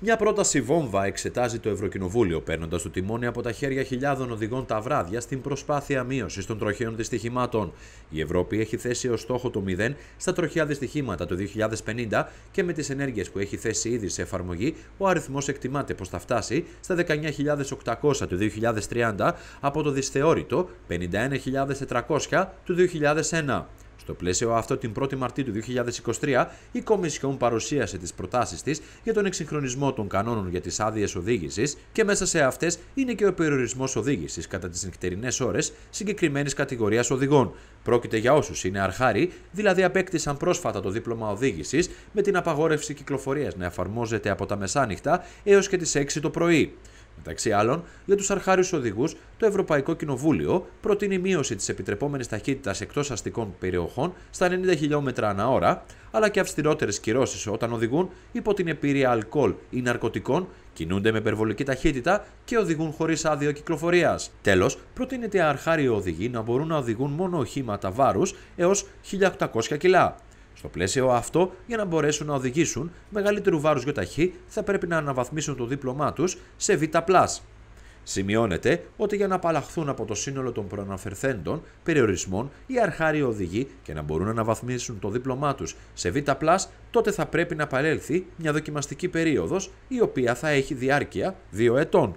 Μια πρόταση βόμβα εξετάζει το Ευρωκοινοβούλιο, παίρνοντας το τιμόνι από τα χέρια χιλιάδων οδηγών τα βράδια στην προσπάθεια μείωσης των τροχαίων δυστυχημάτων. Η Ευρώπη έχει θέσει ως στόχο το 0 στα τροχαία δυστυχήματα το 2050 και με τις ενέργειες που έχει θέσει ήδη σε εφαρμογή, ο αριθμός εκτιμάται πως θα φτάσει στα 19.800 το 2030 από το δυσθεώρητο 51.400 του 2001. Στο πλαίσιο αυτό, την 1η Μαρτίου του 2023, η Κομισιόν παρουσίασε τις προτάσεις της για τον εξυγχρονισμό των κανόνων για τις άδειες οδήγησης και μέσα σε αυτές είναι και ο περιορισμός οδήγησης κατά τις νυχτερινές ώρες συγκεκριμένης κατηγορίας οδηγών. Πρόκειται για όσους είναι αρχάρι, δηλαδή απέκτησαν πρόσφατα το δίπλωμα οδήγησης με την απαγόρευση κυκλοφορίας να εφαρμόζεται από τα μεσάνυχτα έως και τις 6 το πρωί. Μεταξύ άλλων, για τους αρχάριους οδηγούς, το Ευρωπαϊκό Κοινοβούλιο προτείνει μείωση της επιτρεπόμενης ταχύτητας εκτός αστικών περιοχών στα 90 χιλιόμετρα ανά ώρα, αλλά και αυστηρότερες κυρώσεις όταν οδηγούν υπό την επίρρρεια αλκοόλ ή ναρκωτικών, κινούνται με υπερβολική ταχύτητα και οδηγούν χωρίς άδειο κυκλοφορίας. Τέλος, προτείνεται αρχάριοι οδηγοί να μπορούν να οδηγούν μόνο οχήματα βάρους έως 1800 κιλά. Στο πλαίσιο αυτό, για να μπορέσουν να οδηγήσουν μεγαλύτερου βάρους χ θα πρέπει να αναβαθμίσουν το δίπλωμά τους σε Β. Σημειώνεται ότι για να απαλλαχθούν από το σύνολο των προαναφερθέντων περιορισμών, οι αρχάριοι οδηγοί και να μπορούν να αναβαθμίσουν το δίπλωμά τους σε Β, τότε θα πρέπει να παρέλθει μια δοκιμαστική περίοδος η οποία θα έχει διάρκεια 2 ετών.